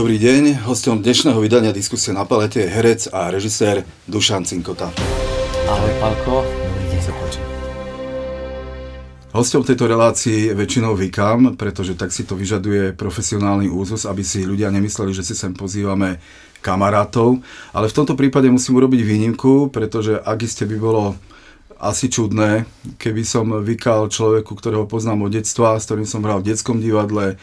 Dobrý deň. Hostom dnešného vydania diskusie na palete je herec a režisér Dušan Cinkota. Ahoj, Palko. Hostom tejto relácii väčšinou vykam, pretože tak si to vyžaduje profesionálny úzus, aby si ľudia nemysleli, že si sem pozývame kamarátov. Ale v tomto prípade musím urobiť výnimku, pretože ak iste by bolo asi čudné, keby som vykal človeku, ktorého poznám od detstva, s ktorým som hral v detskom divadle,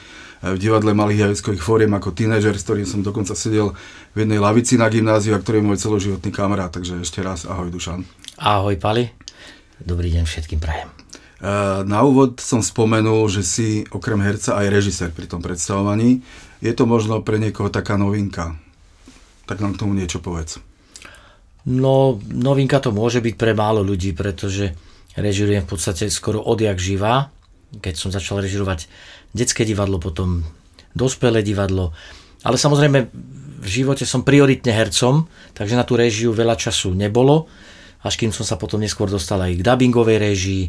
v divadle malých javiskových fóriem ako tínežer, s ktorým som dokonca sedel v jednej lavici na gymnáziu a ktorý je môj celoživotný kamarát. Takže ešte raz ahoj Dušan. Ahoj Pali. Dobrý deň všetkým prajem. Na úvod som spomenul, že si okrem herca aj režisér pri tom predstavovaní. Je to možno pre niekoho taká novinka. Tak nám k tomu niečo povedz. No, novinka to môže byť pre málo ľudí, pretože režirujem v podstate skoro odjak živá. Keď som začal režirovať detské divadlo, potom dospelé divadlo. Ale samozrejme v živote som prioritne hercom, takže na tú režiu veľa času nebolo, až kým som sa potom neskôr dostal aj k dubbingovej režii,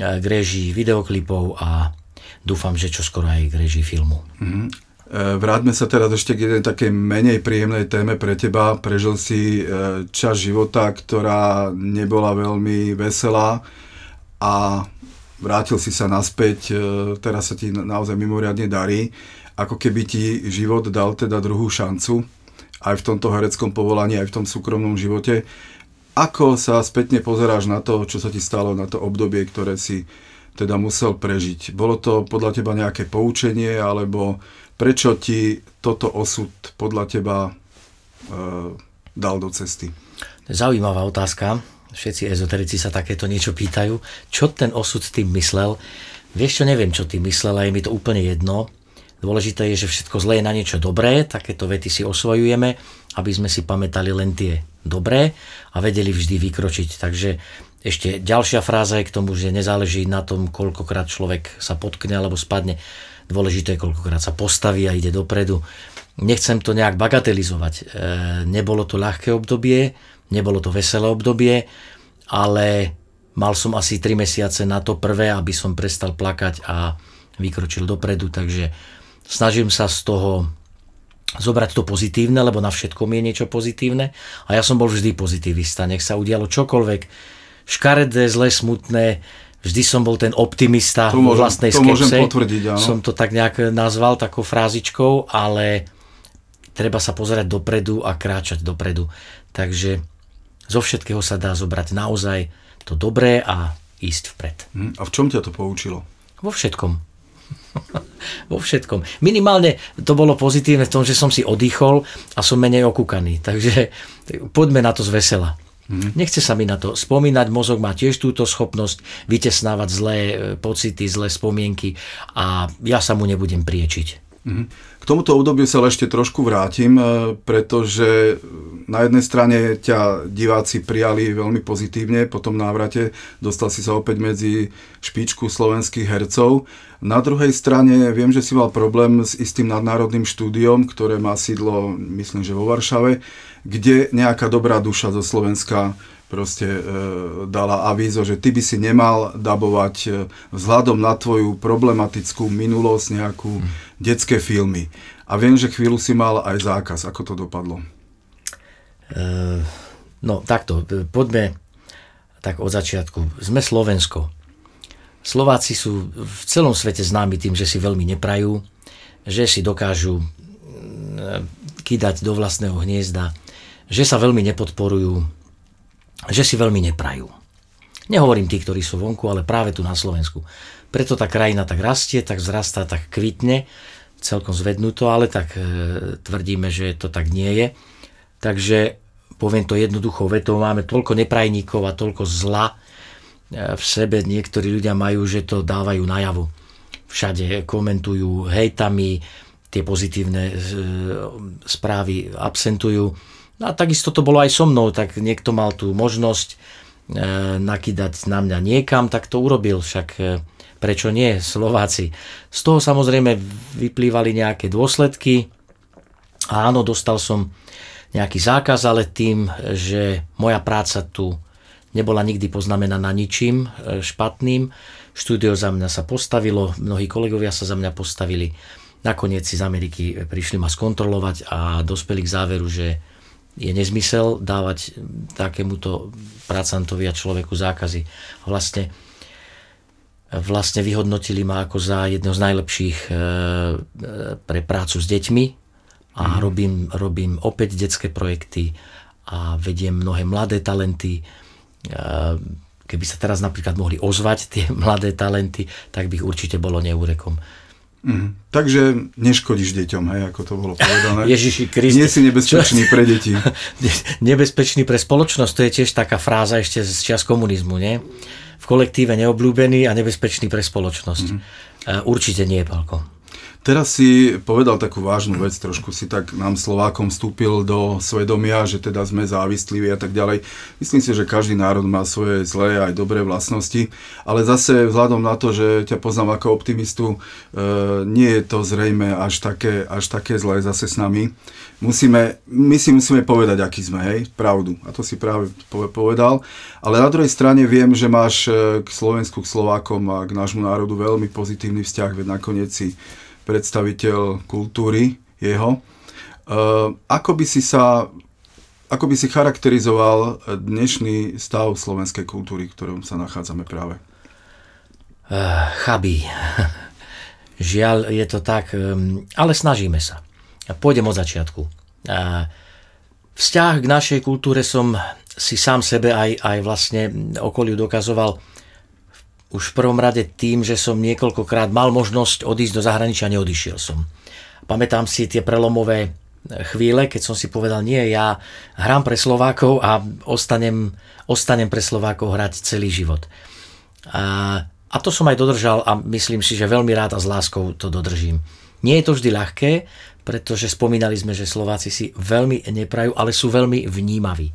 e, k režii videoklipov a dúfam, že čoskoro aj k režii filmu. Mm-hmm. Vráťme sa teraz ešte k jednej takej menej príjemnej téme pre teba. Prežil si e, čas života, ktorá nebola veľmi veselá a vrátil si sa naspäť, e, teraz sa ti naozaj mimoriadne darí, ako keby ti život dal teda druhú šancu, aj v tomto hereckom povolaní, aj v tom súkromnom živote. Ako sa spätne pozeráš na to, čo sa ti stalo, na to obdobie, ktoré si teda musel prežiť? Bolo to podľa teba nejaké poučenie, alebo prečo ti toto osud podľa teba e, dal do cesty? zaujímavá otázka všetci ezoterici sa takéto niečo pýtajú, čo ten osud tým myslel. Vieš čo, neviem, čo tým myslel, a je mi to úplne jedno. Dôležité je, že všetko zlé je na niečo dobré, takéto vety si osvojujeme, aby sme si pamätali len tie dobré a vedeli vždy vykročiť. Takže ešte ďalšia fráza je k tomu, že nezáleží na tom, koľkokrát človek sa potkne alebo spadne. Dôležité je, koľkokrát sa postaví a ide dopredu. Nechcem to nejak bagatelizovať. E, nebolo to ľahké obdobie, nebolo to veselé obdobie, ale mal som asi 3 mesiace na to prvé, aby som prestal plakať a vykročil dopredu, takže snažím sa z toho zobrať to pozitívne, lebo na všetkom je niečo pozitívne a ja som bol vždy pozitivista, nech sa udialo čokoľvek, škaredé, zlé, smutné, vždy som bol ten optimista to môžem, vlastnej to skepse. môžem potvrdiť, áno. Som to tak nejak nazval takou frázičkou, ale treba sa pozerať dopredu a kráčať dopredu. Takže zo všetkého sa dá zobrať naozaj to dobré a ísť vpred. Hm, a v čom ťa to poučilo? Vo všetkom. Vo všetkom. Minimálne to bolo pozitívne v tom, že som si odýchol a som menej okúkaný. Takže poďme na to z vesela. Mm. Nechce sa mi na to spomínať, mozog má tiež túto schopnosť vytesnávať zlé e, pocity, zlé spomienky a ja sa mu nebudem priečiť. Mhm. K tomuto obdobiu sa ešte trošku vrátim, e, pretože e, na jednej strane ťa diváci prijali veľmi pozitívne po tom návrate, dostal si sa opäť medzi špičku slovenských hercov. Na druhej strane viem, že si mal problém s istým nadnárodným štúdiom, ktoré má sídlo, myslím, že vo Varšave, kde nejaká dobrá duša zo Slovenska proste e, dala avízo, že ty by si nemal dabovať e, vzhľadom na tvoju problematickú minulosť nejakú mm. detské filmy. A viem, že chvíľu si mal aj zákaz. Ako to dopadlo? E, no takto, e, poďme tak od začiatku. Sme Slovensko. Slováci sú v celom svete známi tým, že si veľmi neprajú, že si dokážu e, kýdať do vlastného hniezda, že sa veľmi nepodporujú, že si veľmi neprajú. Nehovorím tí, ktorí sú vonku, ale práve tu na Slovensku. Preto tá krajina tak rastie, tak zrastá, tak kvitne, celkom zvednuto, ale tak e, tvrdíme, že to tak nie je. Takže poviem to jednoduchou vetou, máme toľko neprajníkov a toľko zla e, v sebe, niektorí ľudia majú, že to dávajú najavo. Všade komentujú hejtami, tie pozitívne e, správy absentujú No a takisto to bolo aj so mnou, tak niekto mal tú možnosť e, nakydať na mňa niekam, tak to urobil, však e, prečo nie Slováci. Z toho samozrejme vyplývali nejaké dôsledky a áno, dostal som nejaký zákaz, ale tým, že moja práca tu nebola nikdy poznamenaná ničím e, špatným, štúdio za mňa sa postavilo, mnohí kolegovia sa za mňa postavili, nakoniec si z Ameriky prišli ma skontrolovať a dospeli k záveru, že je nezmysel dávať takémuto pracantovi a človeku zákazy. Vlastne, vlastne vyhodnotili ma ako za jedno z najlepších e, e, pre prácu s deťmi a mm. robím, robím opäť detské projekty a vediem mnohé mladé talenty. E, keby sa teraz napríklad mohli ozvať tie mladé talenty, tak by ich určite bolo neúrekom. Mm. Takže neškodíš deťom, hej, ako to bolo povedané. Ježiši Kriste. Nie si nebezpečný čo? pre deti. nebezpečný pre spoločnosť, to je tiež taká fráza ešte z čas komunizmu, nie? V kolektíve neobľúbený a nebezpečný pre spoločnosť. Mm. Určite nie, Palko. Teraz si povedal takú vážnu vec, trošku si tak nám Slovákom vstúpil do svedomia, že teda sme závislí a tak ďalej. Myslím si, že každý národ má svoje zlé aj dobré vlastnosti, ale zase vzhľadom na to, že ťa poznám ako optimistu, e, nie je to zrejme až také, až také zlé zase s nami. Musíme, my si musíme povedať, aký sme, hej, pravdu. A to si práve povedal. Ale na druhej strane viem, že máš e, k Slovensku, k Slovákom a k nášmu národu veľmi pozitívny vzťah, veď nakoniec si predstaviteľ kultúry jeho. Eh, ako by si sa ako by si charakterizoval dnešný stav slovenskej kultúry, v ktorom sa nachádzame práve? Eh, chabí. Žiaľ, je to tak, ehm, ale snažíme sa. Pôjdem od začiatku. Eh, vzťah k našej kultúre som si sám sebe aj, aj vlastne okoliu dokazoval už v prvom rade tým, že som niekoľkokrát mal možnosť odísť do zahraničia, neodišiel som. Pamätám si tie prelomové e, chvíle, keď som si povedal, nie, ja hrám pre Slovákov a ostanem, ostanem pre Slovákov hrať celý život. A, a to som aj dodržal a myslím si, že veľmi rád a s láskou to dodržím. Nie je to vždy ľahké, pretože spomínali sme, že Slováci si veľmi neprajú, ale sú veľmi vnímaví.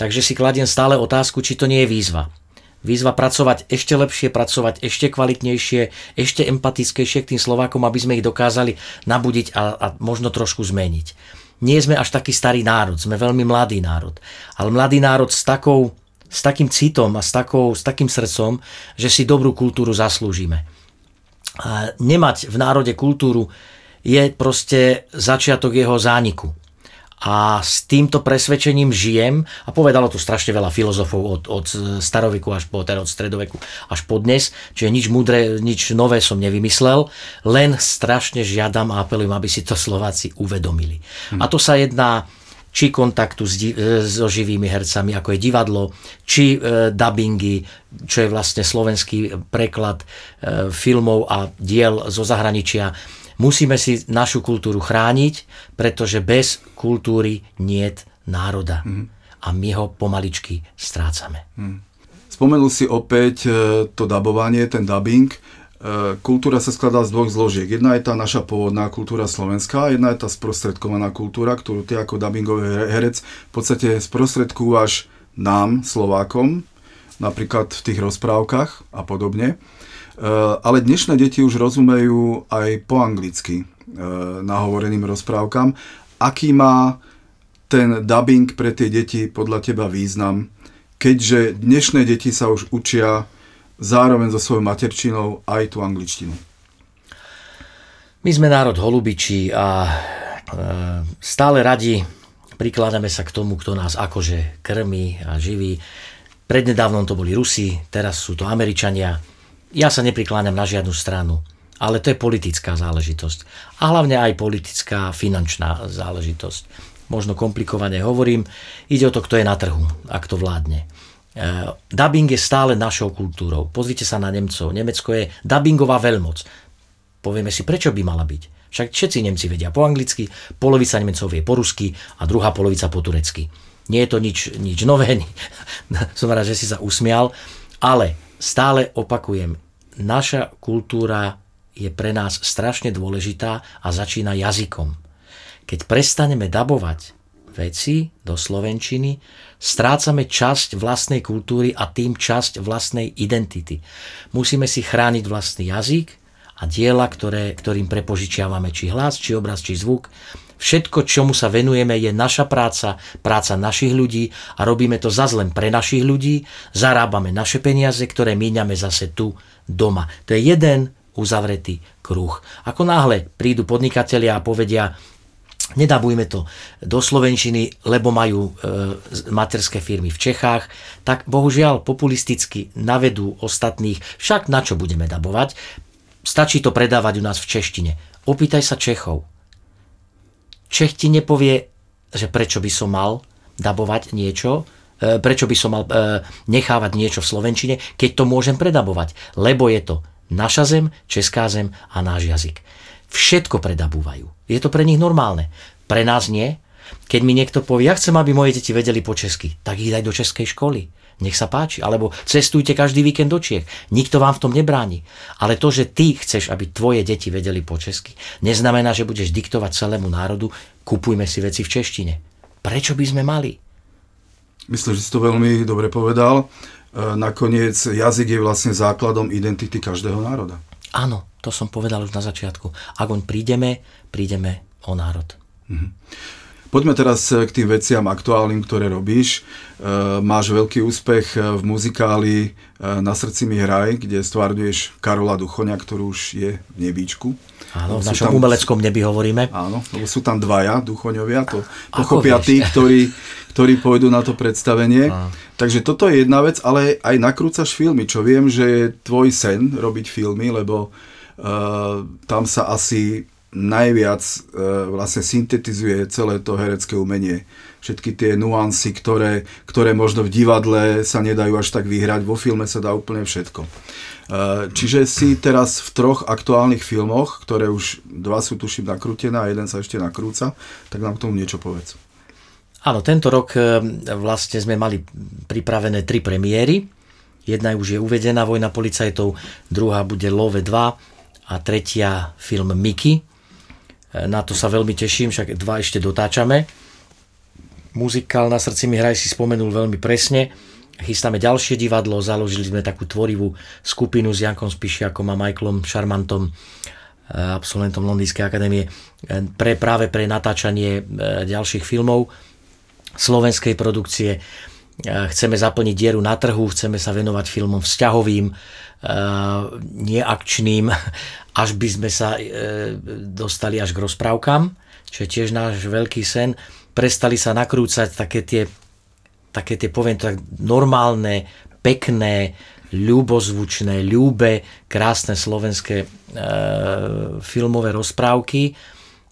Takže si kladiem stále otázku, či to nie je výzva Výzva pracovať ešte lepšie, pracovať ešte kvalitnejšie, ešte empatickejšie k tým Slovákom, aby sme ich dokázali nabudiť a, a možno trošku zmeniť. Nie sme až taký starý národ, sme veľmi mladý národ. Ale mladý národ s takou s takým citom a s, takou, s takým srdcom, že si dobrú kultúru zaslúžime. A nemať v národe kultúru je proste začiatok jeho zániku a s týmto presvedčením žijem a povedalo to strašne veľa filozofov od, od staroveku až po, teda od stredoveku až po dnes, čiže nič múdre, nič nové som nevymyslel, len strašne žiadam a apelujem, aby si to Slováci uvedomili. Hmm. A to sa jedná či kontaktu s, e, so živými hercami, ako je divadlo, či e, dubbingy, čo je vlastne slovenský preklad e, filmov a diel zo zahraničia Musíme si našu kultúru chrániť, pretože bez kultúry nie národa. Mm. A my ho pomaličky strácame. Mm. Spomenul si opäť e, to dabovanie, ten dubbing. E, kultúra sa skladá z dvoch zložiek. Jedna je tá naša pôvodná kultúra slovenská, jedna je tá sprostredkovaná kultúra, ktorú ty ako dubbingový herec v podstate sprostredkúvaš nám, Slovákom, napríklad v tých rozprávkach a podobne. Eh, ale dnešné deti už rozumejú aj po anglicky eh, nahovoreným rozprávkam. Aký má ten dubbing pre tie deti podľa teba význam, keďže dnešné deti sa už učia zároveň so svojou materčinou aj tú angličtinu? My sme národ holubičí a eh, stále radi prikladáme sa k tomu, kto nás akože krmi a živí. Prednedávnom to boli Rusi, teraz sú to Američania ja sa neprikláňam na žiadnu stranu, ale to je politická záležitosť. A hlavne aj politická finančná záležitosť. Možno komplikovane hovorím, ide o to, kto je na trhu a kto vládne. E, dubbing je stále našou kultúrou. Pozrite sa na Nemcov. Nemecko je dubbingová veľmoc. Povieme si, prečo by mala byť. Však všetci Nemci vedia po anglicky, polovica Nemcov je po rusky a druhá polovica po turecky. Nie je to nič, nič nové. Som rád, že si sa usmial. Ale stále opakujem, naša kultúra je pre nás strašne dôležitá a začína jazykom. Keď prestaneme dabovať veci do slovenčiny, strácame časť vlastnej kultúry a tým časť vlastnej identity. Musíme si chrániť vlastný jazyk a diela, ktoré, ktorým prepožičiavame či hlas, či obraz, či zvuk, Všetko, čomu sa venujeme, je naša práca, práca našich ľudí a robíme to za len pre našich ľudí, zarábame naše peniaze, ktoré míňame zase tu doma. To je jeden uzavretý kruh. Ako náhle prídu podnikatelia a povedia, nedabujme to do Slovenčiny, lebo majú e, materské firmy v Čechách, tak bohužiaľ populisticky navedú ostatných, však na čo budeme dabovať, stačí to predávať u nás v češtine. Opýtaj sa Čechov. Čech ti nepovie, že prečo by som mal dabovať niečo, e, prečo by som mal e, nechávať niečo v Slovenčine, keď to môžem predabovať. Lebo je to naša zem, česká zem a náš jazyk. Všetko predabúvajú. Je to pre nich normálne. Pre nás nie. Keď mi niekto povie, ja chcem, aby moje deti vedeli po česky, tak ich daj do českej školy nech sa páči. Alebo cestujte každý víkend do Čiech. Nikto vám v tom nebráni. Ale to, že ty chceš, aby tvoje deti vedeli po česky, neznamená, že budeš diktovať celému národu, kupujme si veci v češtine. Prečo by sme mali? Myslím, že si to veľmi dobre povedal. E, nakoniec jazyk je vlastne základom identity každého národa. Áno, to som povedal už na začiatku. Ak on prídeme, prídeme o národ. Mhm. Poďme teraz eh, k tým veciam aktuálnym, ktoré robíš. Eh, máš veľký úspech eh, v muzikáli Na srdci mi hraj, kde stvárňuješ Karola Duchoňa, ktorý už je v nebíčku. Áno, v našom tam, umeleckom nebi hovoríme. Áno, lebo sú tam dvaja Duchoňovia, to pochopia tí, ktorí, ktorí pôjdu na to predstavenie. Áno. Takže toto je jedna vec, ale aj nakrúcaš filmy, čo viem, že je tvoj sen robiť filmy, lebo uh, tam sa asi najviac e, vlastne syntetizuje celé to herecké umenie. Všetky tie nuancy, ktoré, ktoré možno v divadle sa nedajú až tak vyhrať, vo filme sa dá úplne všetko. E, čiže si teraz v troch aktuálnych filmoch, ktoré už dva sú tuším nakrútené a jeden sa ešte nakrúca, tak nám k tomu niečo povedz. Áno, tento rok e, vlastne sme mali pripravené tri premiéry. Jedna už je uvedená Vojna policajtov, druhá bude Love 2 a tretia film Mickey, E, na to sa veľmi teším, však dva ešte dotáčame. Muzikál na srdci mi hraj si spomenul veľmi presne. Chystáme ďalšie divadlo, založili sme takú tvorivú skupinu s Jankom Spišiakom a Michaelom Šarmantom, e, absolventom Londýnskej akadémie, e, pre, práve pre natáčanie ďalších filmov slovenskej produkcie. E, chceme zaplniť dieru na trhu, chceme sa venovať filmom vzťahovým, e, neakčným, až by sme sa e, dostali až k rozprávkam, čo je tiež náš veľký sen. Prestali sa nakrúcať také tie, také tie poviem tak, normálne, pekné, ľubozvučné, ľúbe, krásne slovenské e, filmové rozprávky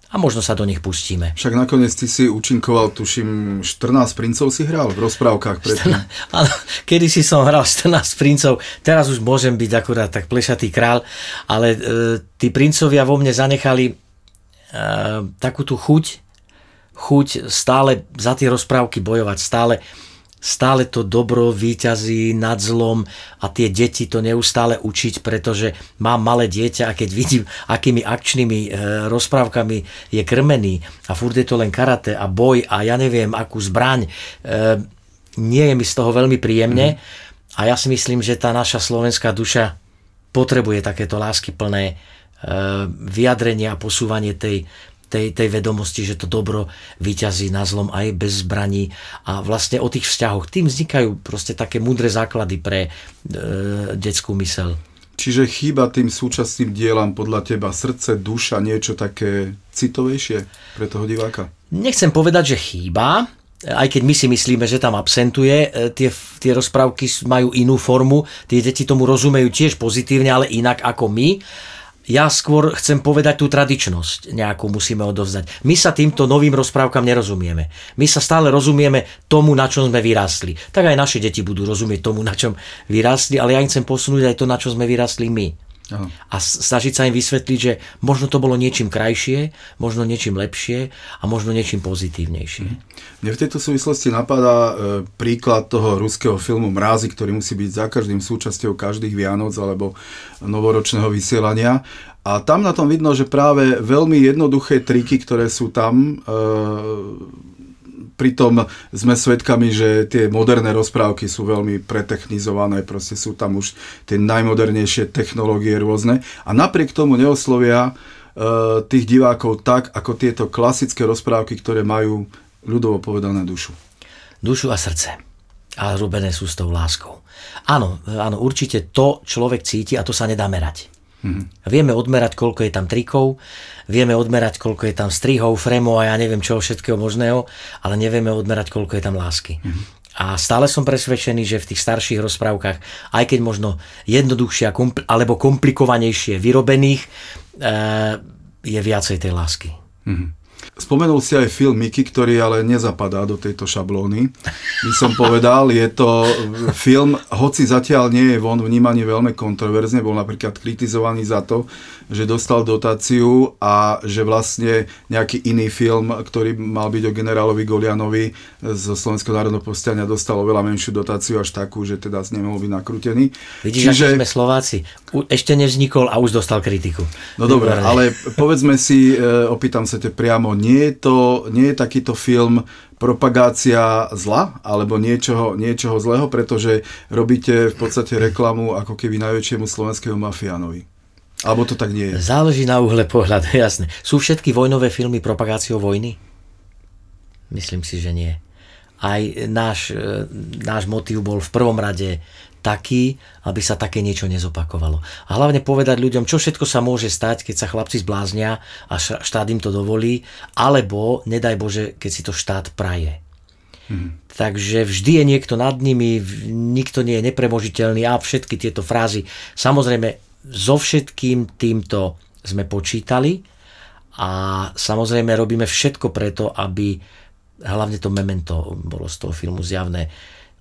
a možno sa do nich pustíme. Však nakoniec ty si účinkoval, tuším, 14 princov si hral v rozprávkach predtým. Áno, kedy si som hral 14 princov, teraz už môžem byť akurát tak plešatý král, ale e, tí princovia vo mne zanechali e, takú tú chuť, chuť stále za tie rozprávky bojovať, stále stále to dobro výťazí nad zlom a tie deti to neustále učiť, pretože mám malé dieťa a keď vidím, akými akčnými e, rozprávkami je krmený a furt je to len karate a boj a ja neviem, akú zbraň, e, nie je mi z toho veľmi príjemne mhm. a ja si myslím, že tá naša slovenská duša potrebuje takéto lásky plné. E, vyjadrenie a posúvanie tej tej, tej vedomosti, že to dobro vyťazí na zlom aj bez zbraní a vlastne o tých vzťahoch. Tým vznikajú proste také múdre základy pre e, detskú mysel. Čiže chýba tým súčasným dielam podľa teba srdce, duša, niečo také citovejšie pre toho diváka? Nechcem povedať, že chýba, aj keď my si myslíme, že tam absentuje, e, tie, tie rozprávky majú inú formu, tie deti tomu rozumejú tiež pozitívne, ale inak ako my ja skôr chcem povedať tú tradičnosť nejakú musíme odovzdať. My sa týmto novým rozprávkam nerozumieme. My sa stále rozumieme tomu, na čom sme vyrástli. Tak aj naše deti budú rozumieť tomu, na čom vyrástli, ale ja im chcem posunúť aj to, na čom sme vyrástli my. Aha. a snažiť sa im vysvetliť, že možno to bolo niečím krajšie, možno niečím lepšie a možno niečím pozitívnejšie. Mhm. Mne v tejto súvislosti napadá e, príklad toho ruského filmu Mrázy, ktorý musí byť za každým súčasťou každých Vianoc alebo novoročného vysielania. A tam na tom vidno, že práve veľmi jednoduché triky, ktoré sú tam, e pritom sme svedkami, že tie moderné rozprávky sú veľmi pretechnizované, proste sú tam už tie najmodernejšie technológie rôzne a napriek tomu neoslovia e, tých divákov tak, ako tieto klasické rozprávky, ktoré majú ľudovo povedané dušu. Dušu a srdce. A rubené sú s tou láskou. Áno, áno, určite to človek cíti a to sa nedá merať. Mm-hmm. Vieme odmerať, koľko je tam trikov, vieme odmerať, koľko je tam strihov, fremov a ja neviem čo všetkého možného, ale nevieme odmerať, koľko je tam lásky. Mm-hmm. A stále som presvedčený, že v tých starších rozprávkach, aj keď možno jednoduchšie kompl- alebo komplikovanejšie vyrobených, e, je viacej tej lásky. Mm-hmm. Spomenul si aj film Mickey, ktorý ale nezapadá do tejto šablóny. My som povedal, je to film, hoci zatiaľ nie je von vnímaný veľmi kontroverzne, bol napríklad kritizovaný za to, že dostal dotáciu a že vlastne nejaký iný film, ktorý mal byť o generálovi Golianovi zo Slovenského národného povstania dostal oveľa menšiu dotáciu až takú, že teda z nemohol byť nakrútený. Vidíš, Čiže... sme Slováci. U, ešte nevznikol a už dostal kritiku. No dobre, ale povedzme si, e, opýtam sa te priamo priamo nie je, to, nie je takýto film propagácia zla alebo niečoho, niečoho zlého, pretože robíte v podstate reklamu ako keby najväčšiemu slovenskému mafiánovi. Alebo to tak nie je? Záleží na uhle pohľadu, jasne. Sú všetky vojnové filmy propagáciou vojny? Myslím si, že nie aj náš, e, náš motív bol v prvom rade taký, aby sa také niečo nezopakovalo. A hlavne povedať ľuďom, čo všetko sa môže stať, keď sa chlapci zbláznia a štát im to dovolí, alebo, nedaj Bože, keď si to štát praje. Hmm. Takže vždy je niekto nad nimi, nikto nie je nepremožiteľný a všetky tieto frázy. Samozrejme, so všetkým týmto sme počítali a samozrejme robíme všetko preto, aby hlavne to memento bolo z toho filmu zjavné,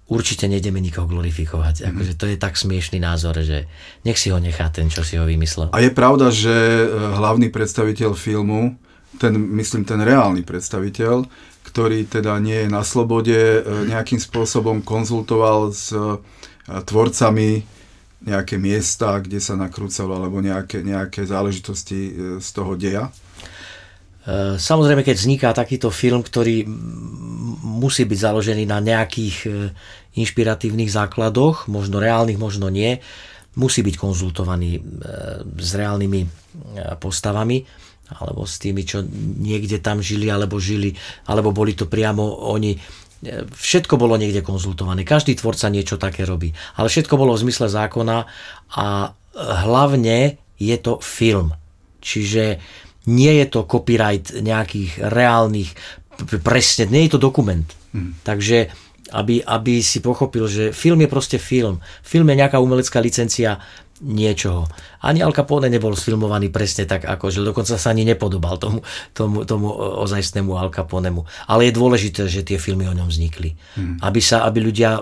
určite nejdeme nikoho glorifikovať. Mm-hmm. Akože to je tak smiešný názor, že nech si ho nechá ten, čo si ho vymyslel. A je pravda, že e, hlavný predstaviteľ filmu, ten, myslím, ten reálny predstaviteľ, ktorý teda nie je na slobode, e, nejakým spôsobom konzultoval s e, tvorcami nejaké miesta, kde sa nakrúcalo, alebo nejaké, nejaké záležitosti z toho deja. Eh, samozrejme, keď vzniká takýto film, ktorý musí byť založený na nejakých eh, inšpiratívnych základoch, možno reálnych, možno nie, musí byť konzultovaný eh, s reálnymi postavami alebo s tými, čo niekde tam žili, alebo žili, alebo boli to priamo oni. Všetko bolo niekde konzultované. Každý tvorca niečo také robí. Ale všetko bolo v zmysle zákona a hlavne je to film. Čiže nie je to copyright nejakých reálnych, presne, nie je to dokument. Mm. Takže aby, aby si pochopil, že film je proste film. Film je nejaká umelecká licencia niečoho. Ani Al Capone nebol sfilmovaný presne tak, ako že Dokonca sa ani nepodobal tomu, tomu, tomu e, ozajstnému Al Caponemu. Ale je dôležité, že tie filmy o ňom vznikli. Hmm. Aby, sa, aby ľudia e,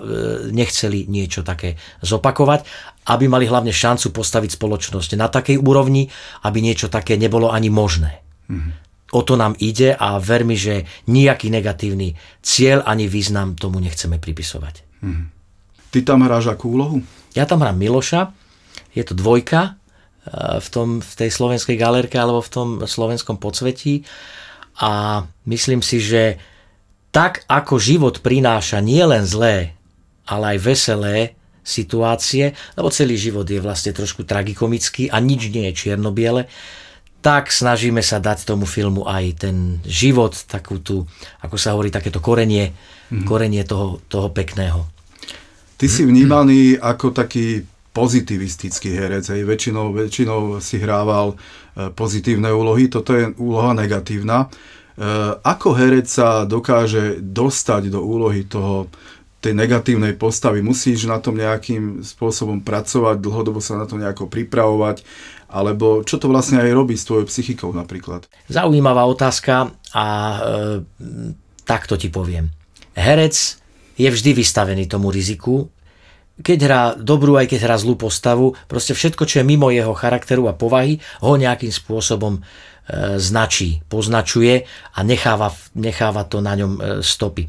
nechceli niečo také zopakovať, aby mali hlavne šancu postaviť spoločnosť na takej úrovni, aby niečo také nebolo ani možné. Hmm. O to nám ide a vermi, že nejaký negatívny cieľ ani význam tomu nechceme pripisovať. Hmm. Ty tam hráš akú úlohu? Ja tam hrám Miloša, je to dvojka eh, v, tom, v tej slovenskej galerke alebo v tom slovenskom podsvetí a myslím si, že tak ako život prináša nielen zlé, ale aj veselé situácie, lebo celý život je vlastne trošku tragikomický a nič nie je čierno-biele, tak snažíme sa dať tomu filmu aj ten život, takú tu, ako sa hovorí, takéto korenie, mm. korenie toho, toho pekného. Ty si vnímaný mm. ako taký pozitivistický herec, hej, väčšinou, väčšinou si hrával e, pozitívne úlohy, toto je úloha negatívna. E, ako herec sa dokáže dostať do úlohy toho, tej negatívnej postavy? Musíš na tom nejakým spôsobom pracovať, dlhodobo sa na to nejako pripravovať, alebo čo to vlastne aj robí s tvojou psychikou napríklad? Zaujímavá otázka a e, takto ti poviem. Herec je vždy vystavený tomu riziku, keď hrá dobrú, aj keď hrá zlú postavu, proste všetko, čo je mimo jeho charakteru a povahy, ho nejakým spôsobom e, značí, poznačuje a necháva, necháva to na ňom e, stopy. E,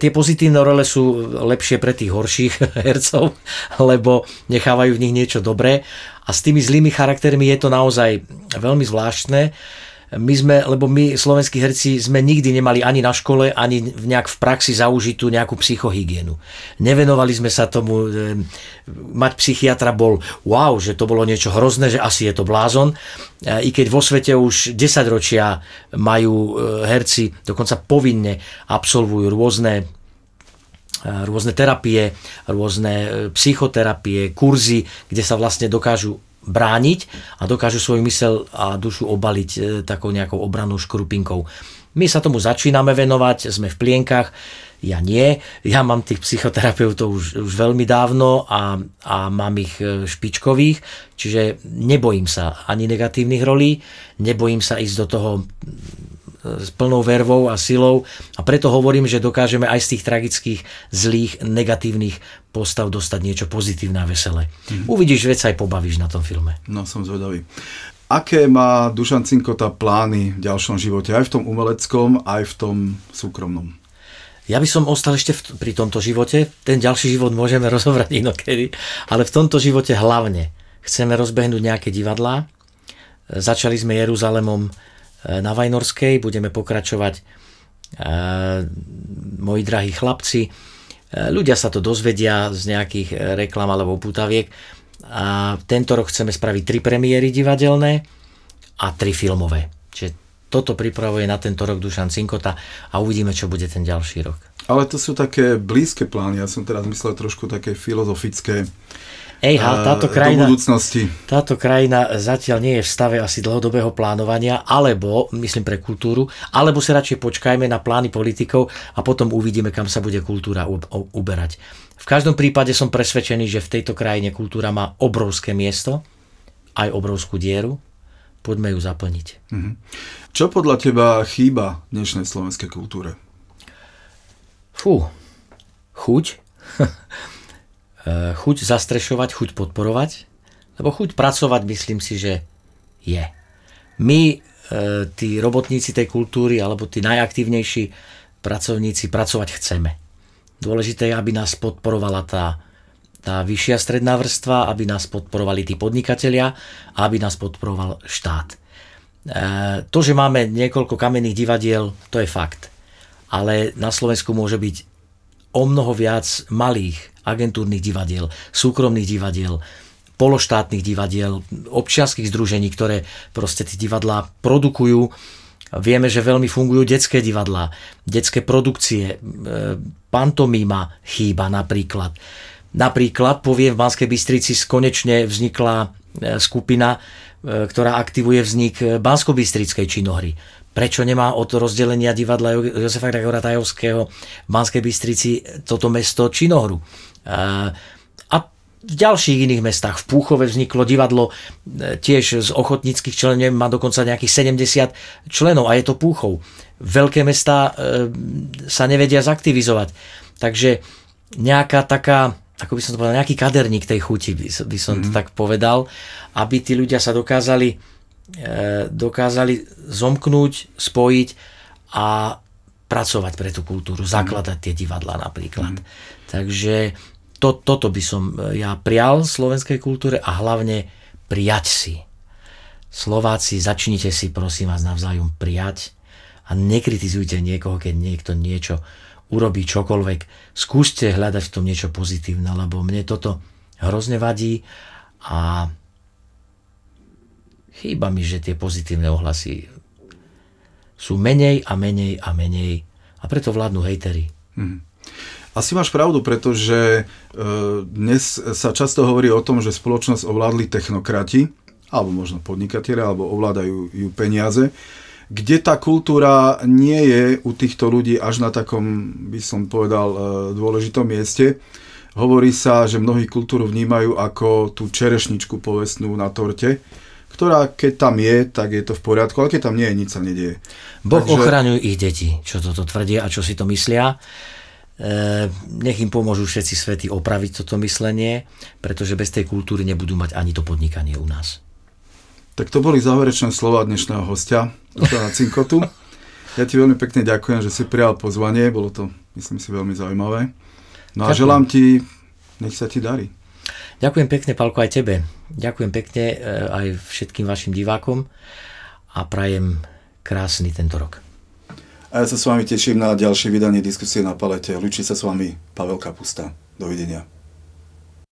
tie pozitívne role sú lepšie pre tých horších hercov, lebo nechávajú v nich niečo dobré a s tými zlými charaktermi je to naozaj veľmi zvláštne my sme, lebo my slovenskí herci sme nikdy nemali ani na škole, ani v nejak v praxi zaužitú nejakú psychohygienu. Nevenovali sme sa tomu, e, mať psychiatra bol wow, že to bolo niečo hrozné, že asi je to blázon. E, I keď vo svete už 10 ročia majú e, herci, dokonca povinne absolvujú rôzne rôzne terapie, rôzne psychoterapie, kurzy, kde sa vlastne dokážu brániť a dokážu svoju mysel a dušu obaliť e, takou nejakou obranou škrupinkou. My sa tomu začíname venovať, sme v plienkach, ja nie. Ja mám tých psychoterapeutov už, už veľmi dávno a, a mám ich e, špičkových, čiže nebojím sa ani negatívnych rolí, nebojím sa ísť do toho s plnou vervou a silou a preto hovorím, že dokážeme aj z tých tragických, zlých, negatívnych postav dostať niečo pozitívne a veselé. Mm-hmm. Uvidíš vec aj pobavíš na tom filme. No som zvedavý. Aké má Dušan Cinkota plány v ďalšom živote, aj v tom umeleckom, aj v tom súkromnom? Ja by som ostal ešte v, pri tomto živote. Ten ďalší život môžeme rozobrať inokedy, ale v tomto živote hlavne chceme rozbehnúť nejaké divadlá. Začali sme Jeruzalemom na Vajnorskej. Budeme pokračovať, e, moji drahí chlapci. E, ľudia sa to dozvedia z nejakých e, reklam alebo putaviek. A tento rok chceme spraviť tri premiéry divadelné a tri filmové. Čiže toto pripravuje na tento rok Dušan Cinkota a uvidíme, čo bude ten ďalší rok. Ale to sú také blízke plány, ja som teraz myslel trošku také filozofické ha, táto krajina, do budúcnosti. Táto krajina zatiaľ nie je v stave asi dlhodobého plánovania, alebo, myslím pre kultúru, alebo si radšej počkajme na plány politikov a potom uvidíme, kam sa bude kultúra uberať. V každom prípade som presvedčený, že v tejto krajine kultúra má obrovské miesto, aj obrovskú dieru, poďme ju zaplniť. Mhm. Čo podľa teba chýba dnešnej slovenskej kultúre? Fú, chuť. Eh, chuť zastrešovať, chuť podporovať, lebo chuť pracovať myslím si, že je. My, eh, tí robotníci tej kultúry, alebo tí najaktívnejší pracovníci, pracovať chceme. Dôležité je, aby nás podporovala tá, tá vyššia stredná vrstva, aby nás podporovali tí podnikatelia a aby nás podporoval štát. Eh, to, že máme niekoľko kamenných divadiel, to je fakt. Ale na Slovensku môže byť o mnoho viac malých agentúrnych divadiel, súkromných divadiel, pološtátnych divadiel, občianských združení, ktoré proste tie divadlá produkujú. Vieme, že veľmi fungujú detské divadlá, detské produkcie, e, pantomíma chýba napríklad. Napríklad, poviem, v Banskej Bystrici konečne vznikla e, skupina, e, ktorá aktivuje vznik Bansko-Bystrickej činohry. Prečo nemá od rozdelenia divadla Jozefa Gregora Tajovského v Banskej Bystrici toto mesto činohru? A v ďalších iných mestách. V Púchove vzniklo divadlo e, tiež z ochotníckých členov, má dokonca nejakých 70 členov a je to Púchov. Veľké mesta e, sa nevedia zaktivizovať. Takže nejaká taká ako by som to povedal, nejaký kaderník tej chuti, by, som mm-hmm. to mhm. tak povedal, aby tí ľudia sa dokázali, e, dokázali zomknúť, spojiť a pracovať pre tú kultúru, zakladať mhm. tie divadla napríklad. Mm-hmm. Takže to, toto by som e, ja prial slovenskej kultúre a hlavne prijať si. Slováci, začnite si prosím vás navzájom prijať a nekritizujte niekoho, keď niekto niečo urobí čokoľvek. Skúste hľadať v tom niečo pozitívne, lebo mne toto hrozne vadí a chýba mi, že tie pozitívne ohlasy sú menej a menej a menej a preto vládnu hejtery. Mm. Asi máš pravdu, pretože e, dnes sa často hovorí o tom, že spoločnosť ovládli technokrati, alebo možno podnikatelia, alebo ovládajú ju peniaze, kde tá kultúra nie je u týchto ľudí až na takom, by som povedal, e, dôležitom mieste. Hovorí sa, že mnohí kultúru vnímajú ako tú čerešničku povestnú na torte, ktorá keď tam je, tak je to v poriadku, ale keď tam nie je, nič sa nedieje. Boh Takže... ochraňuj ich deti, čo toto tvrdia a čo si to myslia. Eh, nech im pomôžu všetci svety opraviť toto myslenie, pretože bez tej kultúry nebudú mať ani to podnikanie u nás. Tak to boli záverečné slova dnešného hostia, doktora Cinkotu. Ja ti veľmi pekne ďakujem, že si prijal pozvanie, bolo to, myslím si, veľmi zaujímavé. No a želám ti, nech sa ti darí. Ďakujem pekne, Palko, aj tebe. Ďakujem pekne eh, aj všetkým vašim divákom a prajem krásny tento rok. A ja sa s vami teším na ďalšie vydanie diskusie na palete. Lučí sa s vami Pavel Kapusta. Dovidenia.